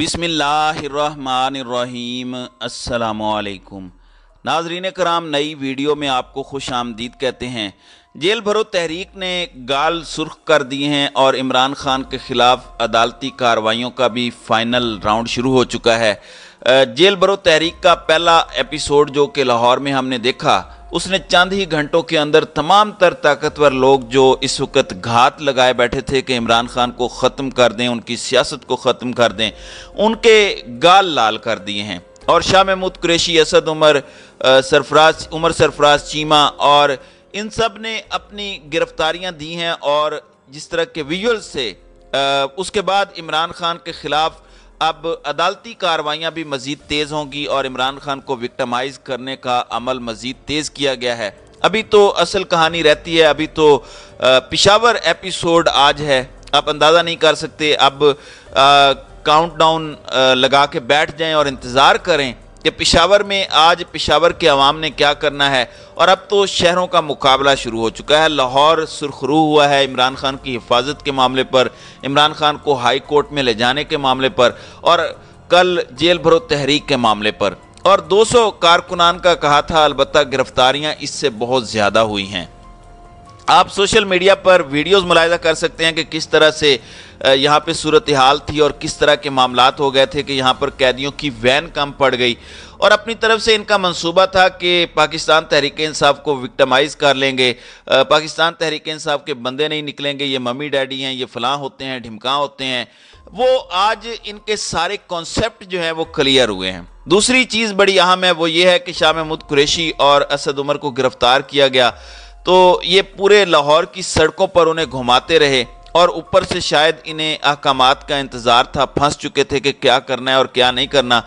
बिसमीम असलकुम नाजरीन कराम नई वीडियो में आपको खुश आमदीद कहते हैं जेल भरो तहरीक ने गाल सुर्ख कर दिए हैं और इमरान खान के ख़िलाफ़ अदालती कार्रवाइयों का भी फ़ाइनल राउंड शुरू हो चुका है जेल भरो तहरीक का पहला एपिसोड जो कि लाहौर में हमने देखा उसने चंद ही घंटों के अंदर तमाम तर ताकतवर लोग जो इस वक्त घात लगाए बैठे थे कि इमरान खान को ख़त्म कर दें उनकी सियासत को ख़त्म कर दें उनके गाल लाल कर दिए हैं और शाह महमूद कुरेशी असद उमर सरफराज उमर सरफराज चीमा और इन सब ने अपनी गिरफ्तारियां दी हैं और जिस तरह के विजुअल से आ, उसके बाद इमरान खान के ख़िलाफ़ अब अदालती कार्रवाइयाँ भी मज़ीद तेज़ होंगी और इमरान खान को विक्टमाइज करने का अमल मज़ीद तेज़ किया गया है अभी तो असल कहानी रहती है अभी तो पिशावर एपिसोड आज है आप अंदाज़ा नहीं कर सकते अब काउंटडाउन लगा के बैठ जाएं और इंतज़ार करें कि पिशावर में आज पिशावर के अवाम ने क्या करना है और अब तो शहरों का मुकाबला शुरू हो चुका है लाहौर सुरखरू हुआ है इमरान खान की हिफाजत के मामले पर इमरान खान को हाई कोर्ट में ले जाने के मामले पर और कल जेल भरो तहरीक के मामले पर और 200 कारकुनान का कहा था अलबत् गिरफ्तारियां इससे बहुत ज़्यादा हुई हैं आप सोशल मीडिया पर वीडियोस मुलायदा कर सकते हैं कि किस तरह से यहाँ पे सूरत हाल थी और किस तरह के मामला हो गए थे कि यहाँ पर कैदियों की वैन कम पड़ गई और अपनी तरफ से इनका मंसूबा था कि पाकिस्तान तहरीक इंसाफ को विक्टमाइज कर लेंगे पाकिस्तान तहरीक इंसाफ के बंदे नहीं निकलेंगे ये मम्मी डैडी हैं ये फलां होते हैं ढिमका होते हैं वो आज इनके सारे कॉन्सेप्ट जो हैं वो क्लियर हुए हैं दूसरी चीज़ बड़ी अहम है वो ये है कि शाह महमूद कुरेशी और असद उमर को गिरफ्तार किया गया तो ये पूरे लाहौर की सड़कों पर उन्हें घुमाते रहे और ऊपर से शायद इन्हें अहकाम का इंतज़ार था फंस चुके थे कि क्या करना है और क्या नहीं करना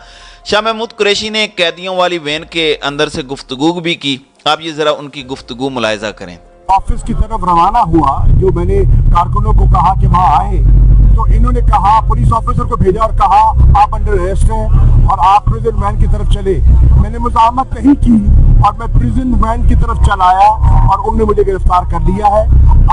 शाह महमूद कुरैशी ने कैदियों वाली वैन के अंदर से गुफ्तु भी की आप ये ज़रा उनकी गुफ्तु मुलायजा करें ऑफिस की तरफ रवाना हुआ जो मैंने कारकुनों को कहा कि वहाँ आए तो इन्होंने कहा पुलिस ऑफिसर को भेजा और कहा आप अंडर अरेस्ट हैं और आप प्रिजन मैन की तरफ चले मैंने मुजामत नहीं की और मैं प्रिजन वैन की तरफ चलाया और उनने मुझे गिरफ्तार कर लिया है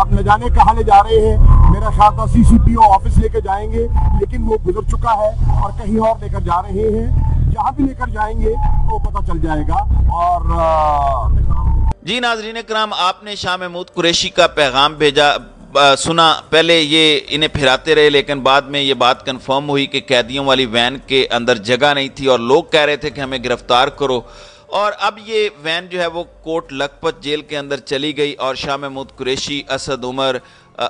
अब न जाने कहा ले जा रहे हैं मेरा ख्याल था सीसीपीओ ऑफिस लेकर जाएंगे लेकिन वो गुजर चुका है और कहीं और लेकर जा रहे हैं जहाँ भी लेकर जाएंगे तो वो तो पता चल जाएगा और जी नाजरीन कराम आपने शाह महमूद कुरैशी का पैगाम भेजा सुना पहले ये इन्हें फिराते रहे लेकिन बाद में ये बात कंफर्म हुई कि कैदियों वाली वैन के अंदर जगह नहीं थी और लोग कह रहे थे कि हमें गिरफ्तार करो और अब ये वैन जो है वो कोट लखपत जेल के अंदर चली गई और शाह महमूद कुरैशी असद उमर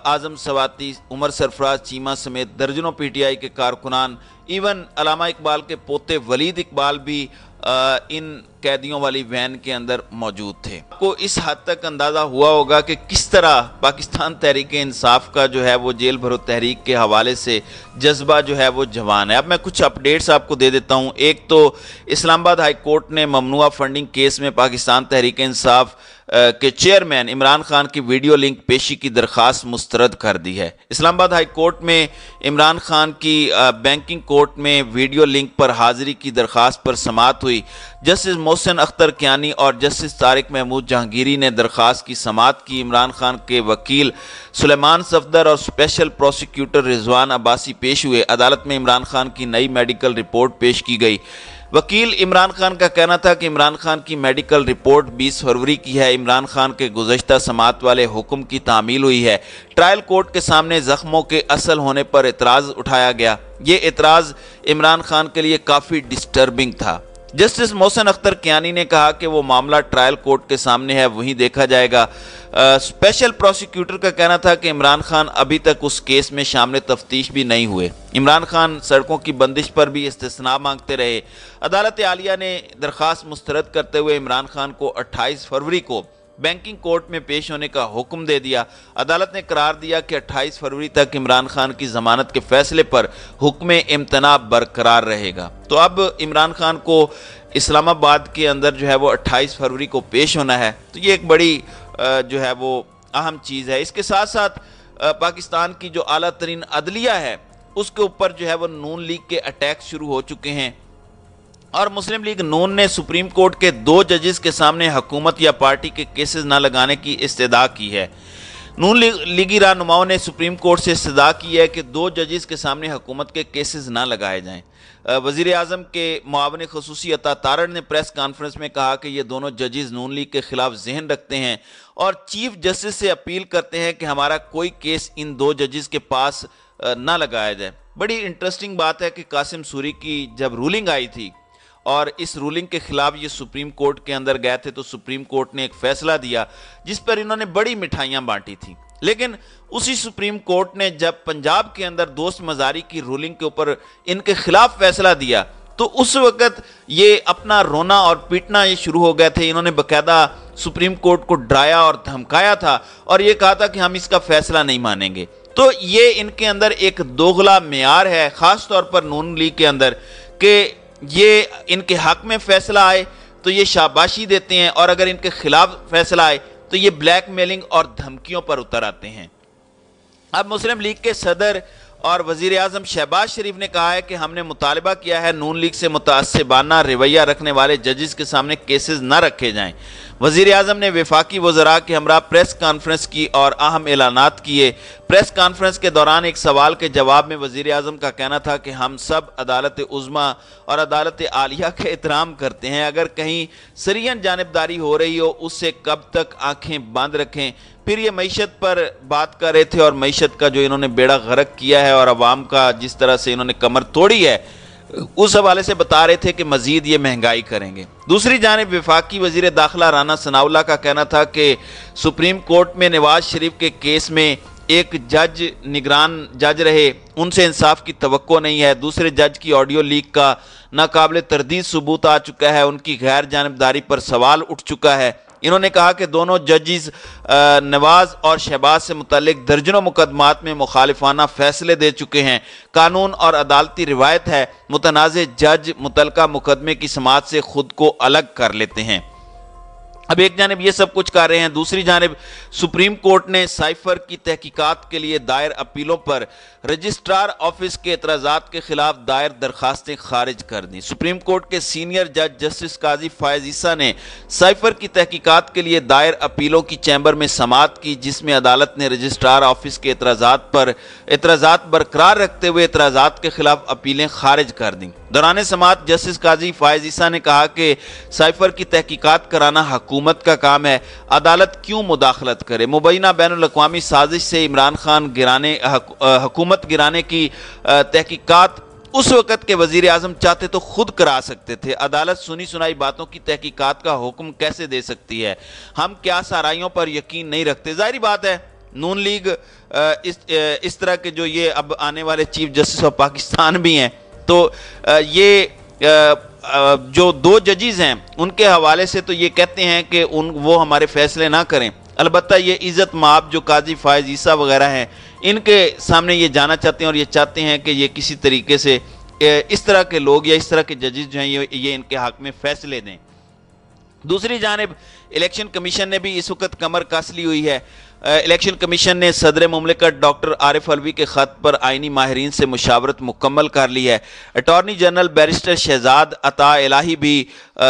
आज़म सवाती उमर सरफराज चीमा समेत दर्जनों पीटीआई के कारकुनान इवन अलामा इकबाल के पोते वलीद इकबाल भी इन कैदियों वाली वैन के अंदर मौजूद थे आपको इस हद तक अंदाज़ा हुआ होगा कि किस तरह पाकिस्तान तहरीक इंसाफ का जो है वो जेल भरो तहरीक के हवाले से जज्बा जो है वो जवान है अब मैं कुछ अपडेट्स आपको दे देता हूँ एक तो इस्लामाबाद हाई कोर्ट ने ममनुआ फंडिंग केस में पाकिस्तान तहरीक इंसाफ के चेयरमैन इमरान खान की वीडियो लिंक पेशी की दरख्वास्त मुस्तरद कर दी है इस्लामाबाद हाई कोर्ट में इमरान खान की बैंकिंग कोर्ट में वीडियो लिंक पर हाजिरी की दरख्वास्त पर समात हुई जस्टिस मोहसिन अख्तर कियानी और जस्टिस तारिक महमूद जहांगीरी ने दरख्वास्त की समात की इमरान खान के वकील सुलेमान सफदर और स्पेशल प्रोसिक्यूटर रिजवान अब्बासी पेश हुए अदालत में इमरान खान की नई मेडिकल रिपोर्ट पेश की गई वकील इमरान खान का कहना था कि इमरान खान की मेडिकल रिपोर्ट 20 फरवरी की है इमरान खान के गुजशत समात वाले हुक्म की तामील हुई है ट्रायल कोर्ट के सामने ज़ख्मों के असल होने पर एतराज़ उठाया गया ये एतराज़ इमरान खान के लिए काफ़ी डिस्टर्बिंग था जस्टिस मोहसन अख्तर कियानी ने कहा कि वो मामला ट्रायल कोर्ट के सामने है वहीं देखा जाएगा आ, स्पेशल प्रोसिक्यूटर का कहना था कि इमरान खान अभी तक उस केस में शामिल तफ्तीश भी नहीं हुए इमरान खान सड़कों की बंदिश पर भी इस्तेसना मांगते रहे अदालत आलिया ने दरख्वास्त मुस्तरद करते हुए इमरान खान को अट्ठाईस फरवरी को बैंकिंग कोर्ट में पेश होने का हुक्म दे दिया अदालत ने करार दिया कि 28 फरवरी तक इमरान खान की जमानत के फैसले पर हुक्म इम्तना बरकरार रहेगा तो अब इमरान खान को इस्लामाबाद के अंदर जो है वो 28 फरवरी को पेश होना है तो ये एक बड़ी जो है वो अहम चीज़ है इसके साथ साथ पाकिस्तान की जो अली तरीन अदलिया है उसके ऊपर जो है वो नून लीग के अटैक शुरू हो चुके हैं और मुस्लिम लीग नून ने सुप्रीम कोर्ट के दो जजेस के सामने हुकूमत या पार्टी के केसेस न लगाने की इस्तदा की है नून लीग, लीगी रहनुमाओं ने सुप्रीम कोर्ट से इस्तदा की है कि दो जजेस के सामने हुकूमत के केसेस ना लगाए जाएं वजीर अजम के मुआवन खसूसी अता तारण ने प्रेस कॉन्फ्रेंस में कहा कि ये दोनों जजेस नून लीग के ख़िलाफ़ जहन रखते हैं और चीफ जस्टिस से अपील करते हैं कि हमारा कोई केस इन दो जजेस के पास ना लगाया जाए बड़ी इंटरेस्टिंग बात है कि कासिम सूरी की जब रूलिंग आई थी और इस रूलिंग के खिलाफ ये सुप्रीम कोर्ट के अंदर गए थे तो सुप्रीम कोर्ट ने एक फैसला दिया जिस पर इन्होंने बड़ी मिठाइयाँ बांटी थी लेकिन उसी सुप्रीम कोर्ट ने जब पंजाब के अंदर दोस्त मजारी की रूलिंग के ऊपर इनके खिलाफ फैसला दिया तो उस वक्त ये अपना रोना और पीटना ये शुरू हो गए थे इन्होंने बकायदा सुप्रीम कोर्ट को डराया और धमकाया था और ये कहा था कि हम इसका फैसला नहीं मानेंगे तो ये इनके अंदर एक दोगला मैार है ख़ास तौर पर नून लीग के अंदर कि ये इनके हक में फैसला आए तो ये शाबाशी देते हैं और अगर इनके खिलाफ फैसला आए तो ये ब्लैक मेलिंग और धमकियों पर उतर आते हैं अब मुस्लिम लीग के सदर और वजीर अजम शहबाज शरीफ ने कहा है कि हमने मुतालबा किया है नून लीग से मुतासबाना रवैया रखने वाले जजेस के सामने केसेस न रखे जाए वजीर अजम ने वफाकी वजरा के हमरा प्रेस कॉन्फ्रेंस की और अहम ऐलाना किए प्रेस कॉन्फ्रेंस के दौरान एक सवाल के जवाब में वजीर अजम का कहना था कि हम सब अदालत उज़मा और अदालत आलिया के एहतराम करते हैं अगर कहीं सरियन जानबदारी हो रही हो उससे कब तक आँखें बंद रखें फिर ये मीशत पर बात कर रहे थे और मीशत का जो इन्होंने बेड़ा गरक किया है और आवाम का जिस तरह से इन्होंने कमर तोड़ी है उस हवाले से बता रहे थे कि मजीद ये महंगाई करेंगे दूसरी जानब विफाकी वजीर दाखिला राना सनावला का कहना था कि सुप्रीम कोर्ट में नवाज शरीफ के केस में एक जज निगरान जज रहे उनसे इंसाफ की तो नहीं है दूसरे जज की ऑडियो लीक का नाकबले तरदीद सबूत आ चुका है उनकी गैर जानबदारी पर सवाल उठ चुका है इन्होंने कहा कि दोनों जजिस नवाज और शहबाज से मुतलिक दर्जनों मुकदमात में मुखालफाना फैसले दे चुके हैं कानून और अदालती रिवायत है मुतनाज़ जज मुतलका मुकदमे की समाज से खुद को अलग कर लेते हैं अब एक जानब ये सब कुछ कर रहे हैं दूसरी जानब सुप्रीम कोर्ट ने साइफर की तहकीकात के लिए दायर अपीलों पर रजिस्ट्रार ऑफिस के एतराज़ा के खिलाफ दायर दरखास्तें खारिज कर दी सुप्रीम कोर्ट के सीनियर जज जस्टिस काजी फायज ईसा ने साइफर की तहकीकात के लिए दायर अपीलों की चैम्बर में समात की जिसमें अदालत ने रजिस्ट्रार ऑफिस के एतराज़ा पर एतराज़ा बरकरार रखते हुए एतराज़ा के खिलाफ अपीलें खारिज कर दी दौरान समात जस्टिस काजी फायज ईसा ने कहा कि साइफर की तहकीकत कराना हकूक हुकूमत का काम है अदालत क्यों मुदाखलत करे मुबैना बैन अवी साजिश से इमरान खान गिराने हुकूमत गिराने की तहकीकत उस वक़्त के वजीर अजम चाहते तो खुद करा सकते थे अदालत सुनी सुनाई बातों की तहकीकत का हुक्म कैसे दे सकती है हम क्या साराइयों पर यकीन नहीं रखते जाहिर बात है नून लीग इस इस तरह के जो ये अब आने वाले चीफ जस्टिस ऑफ पाकिस्तान भी हैं तो ये जो दो जजेज हैं उनके हवाले से तो ये कहते हैं कि उन वो हमारे फैसले ना करें अलबत् ये इज़्ज़त माप जो काजी फायज ईसा वगैरह हैं इनके सामने ये जाना चाहते हैं और ये चाहते हैं कि ये किसी तरीके से इस तरह के लोग या इस तरह के जजेज जो हैं ये ये इनके हक में फैसले दें दूसरी जानब इलेक्शन कमीशन ने भी इस वक्त कमर कस ली हुई है इलेक्शन कमीशन ने सदर ममलिकत डॉक्टर आरिफ अलवी के ख़त पर आइनी माहरीन से मुशावरत मुकम्मल कर ली है अटॉर्नी जनरल बैरिस्टर शहजाद अता इलाही भी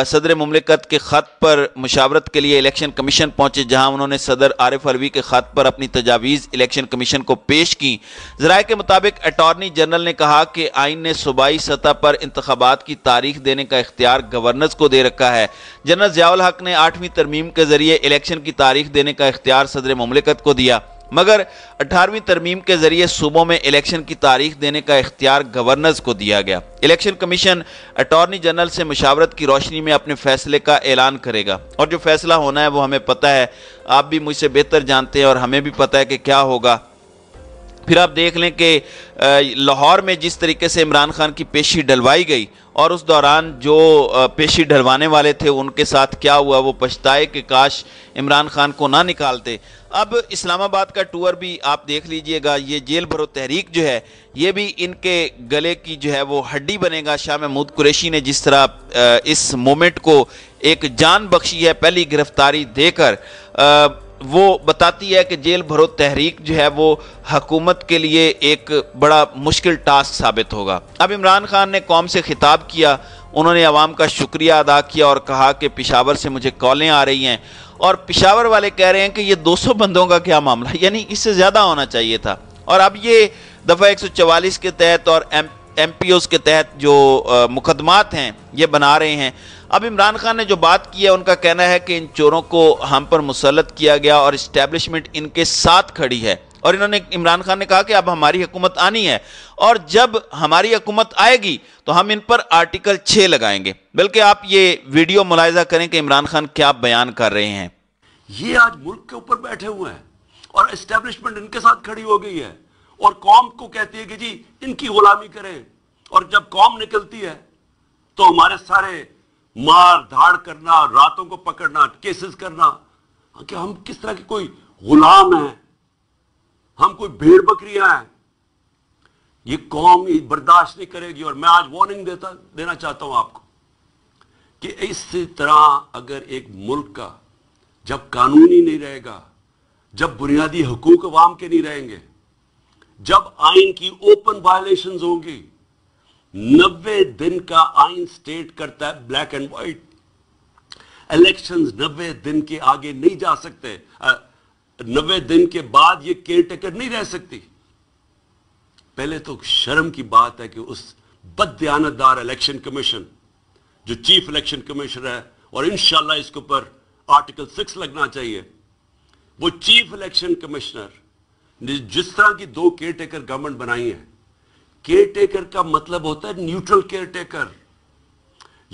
सदर ममलिकत के ख़त पर मुशावरत के लिए इलेक्शन कमीशन पहुंचे जहाँ उन्होंने सदर आरिफ अलवी के ख़त पर अपनी तजावीज़ इलेक्शन कमीशन को पेश की ज़रा के मुताबिक अटॉर्नी जनरल ने कहा कि आइन ने सूबाई सतह पर इंतबात की तारीख देने का इख्तियार गवर्नर्स को दे रखा है जनरल ज़ियाल हक ने आठवीं तरमीम के ज़रिए इलेक्शन की तारीख देने का इख्तियार सदर ममलिक ममलिकत को दिया मगर अठारहवीं तरमीम के जरिए सूबों में इलेक्शन की तारीख देने का इख्तियार गवर्नर्स को दिया गया इलेक्शन कमीशन अटॉर्नी जनरल से मुशावरत की रोशनी में अपने फैसले का ऐलान करेगा और जो फैसला होना है वो हमें पता है आप भी मुझसे बेहतर जानते हैं और हमें भी पता है कि क्या होगा फिर आप देख लें कि लाहौर में जिस तरीके से इमरान खान की पेशी डलवाई गई और उस दौरान जो पेशी डलवाने वाले थे उनके साथ क्या हुआ वो पछताए कि काश इमरान खान को ना निकालते अब इस्लामाबाद का टूर भी आप देख लीजिएगा ये जेल भरो तहरीक जो है ये भी इनके गले की जो है वो हड्डी बनेगा शाह महमूद कुरैशी ने जिस तरह इस मोमेंट को एक जान बख्शी है पहली गिरफ्तारी देकर वो बताती है कि जेल भरो तहरीक जो है वो हकूमत के लिए एक बड़ा मुश्किल टास्क साबित होगा अब इमरान खान ने कौम से खिताब किया उन्होंने आवाम का शुक्रिया अदा किया और कहा कि पिशावर से मुझे कॉलें आ रही हैं और पिशावर वाले कह रहे हैं कि ये 200 बंदों का क्या मामला यानी इससे ज़्यादा होना चाहिए था और अब ये दफ़ा 144 के तहत और एम एम के तहत जो मुकदमात हैं ये बना रहे हैं अब इमरान खान ने जो बात की है उनका कहना है कि इन चोरों को हम पर मुसलत किया गया और इस्टेब्लिशमेंट इनके साथ खड़ी है और इन्होंने इमरान खान ने कहा कि अब हमारी हुकूमत आनी है और जब हमारी हुकूमत आएगी तो हम इन पर आर्टिकल छः लगाएंगे बल्कि आप ये वीडियो मुलायजा करें कि इमरान खान क्या बयान कर रहे हैं ये आज मुल्क के ऊपर बैठे हुए हैं और इस्टेब्लिशमेंट इनके साथ खड़ी हो गई है और कौम को कहती है कि जी इनकी गुलामी करें और जब कौम निकलती है तो हमारे सारे मार धाड़ करना रातों को पकड़ना केसेस करना हाँ, कि हम किस तरह के कोई गुलाम हैं हम कोई भेड़ बकरियां हैं ये कौम ये बर्दाश्त नहीं करेगी और मैं आज वार्निंग देता देना चाहता हूं आपको कि इस तरह अगर एक मुल्क का जब कानूनी नहीं रहेगा जब बुनियादी हकूक अवाम के नहीं रहेंगे जब आइन की ओपन वायलेशन होंगी नब्बे दिन का आइन स्टेट करता है ब्लैक एंड व्हाइट इलेक्शन नब्बे दिन के आगे नहीं जा सकते नब्बे दिन के बाद ये केयर टेकर नहीं रह सकती पहले तो शर्म की बात है कि उस बदयानतदार इलेक्शन कमीशन जो चीफ इलेक्शन कमिश्नर है और इनशाला इसके ऊपर आर्टिकल सिक्स लगना चाहिए वो चीफ इलेक्शन कमिश्नर जिस तरह की दो केयर टेकर गवर्नमेंट बनाई है केयर टेकर का मतलब होता है न्यूट्रल केयर टेकर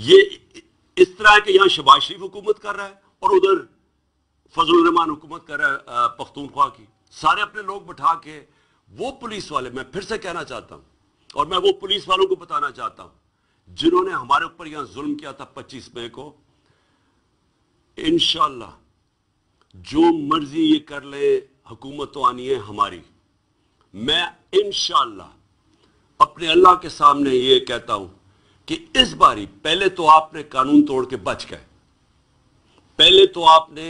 ये इस तरह के यहां शबाज शरीफ हुकूमत कर रहा है और उधर फजल रहमान हुकूमत कर रहा है पख्तूनख्वा की सारे अपने लोग बैठा के वो पुलिस वाले मैं फिर से कहना चाहता हूं और मैं वो पुलिस वालों को बताना चाहता हूं जिन्होंने हमारे ऊपर यहां जुल्म किया था पच्चीस मई को इनशाला जो मर्जी ये कर ले हुकूमत तो आनी है हमारी मैं इन अपने अल्लाह के सामने ये कहता हूं कि इस बारी पहले तो आपने कानून तोड़ के बच गए पहले तो आपने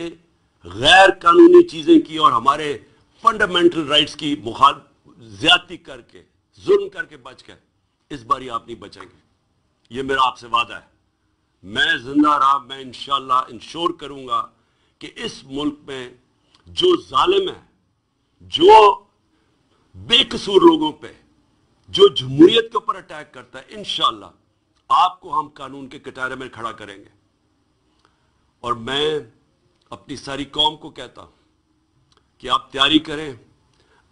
गैर कानूनी चीजें की और हमारे फंडामेंटल राइट्स की मुखाल ज्यादा करके जुल्म करके बच गए इस बारी आप नहीं बचेंगे ये मेरा आपसे वादा है मैं जिंदा रहा मैं इंशाल्लाह इंश्योर करूंगा कि इस मुल्क में जो जालिम है जो बेकसूर लोगों पे जो जमहूरियत के ऊपर अटैक करता है इनशाला आपको हम कानून के कटारे में खड़ा करेंगे और मैं अपनी सारी कौम को कहता हूं कि आप तैयारी करें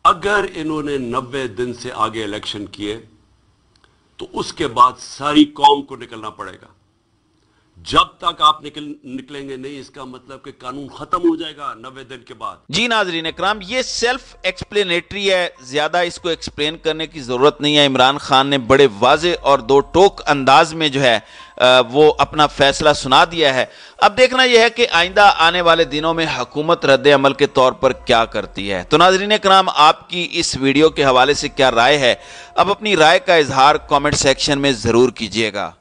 अगर इन्होंने नब्बे दिन से आगे इलेक्शन किए तो उसके बाद सारी कौम को निकलना पड़ेगा जब तक आप निकल निकलेंगे नहीं इसका मतलब कि कानून खत्म हो जाएगा नब्बे दिन के बाद जी नाजरीन इक्राम ये सेल्फ एक्सप्लेनेटरी है ज्यादा इसको एक्सप्लेन करने की जरूरत नहीं है इमरान खान ने बड़े वाजे और दो टोक अंदाज में जो है वो अपना फैसला सुना दिया है अब देखना यह है कि आइंदा आने वाले दिनों में हुकूमत रद्द अमल के तौर पर क्या करती है तो नाजरीन कराम आपकी इस वीडियो के हवाले से क्या राय है अब अपनी राय का इजहार कॉमेंट सेक्शन में ज़रूर कीजिएगा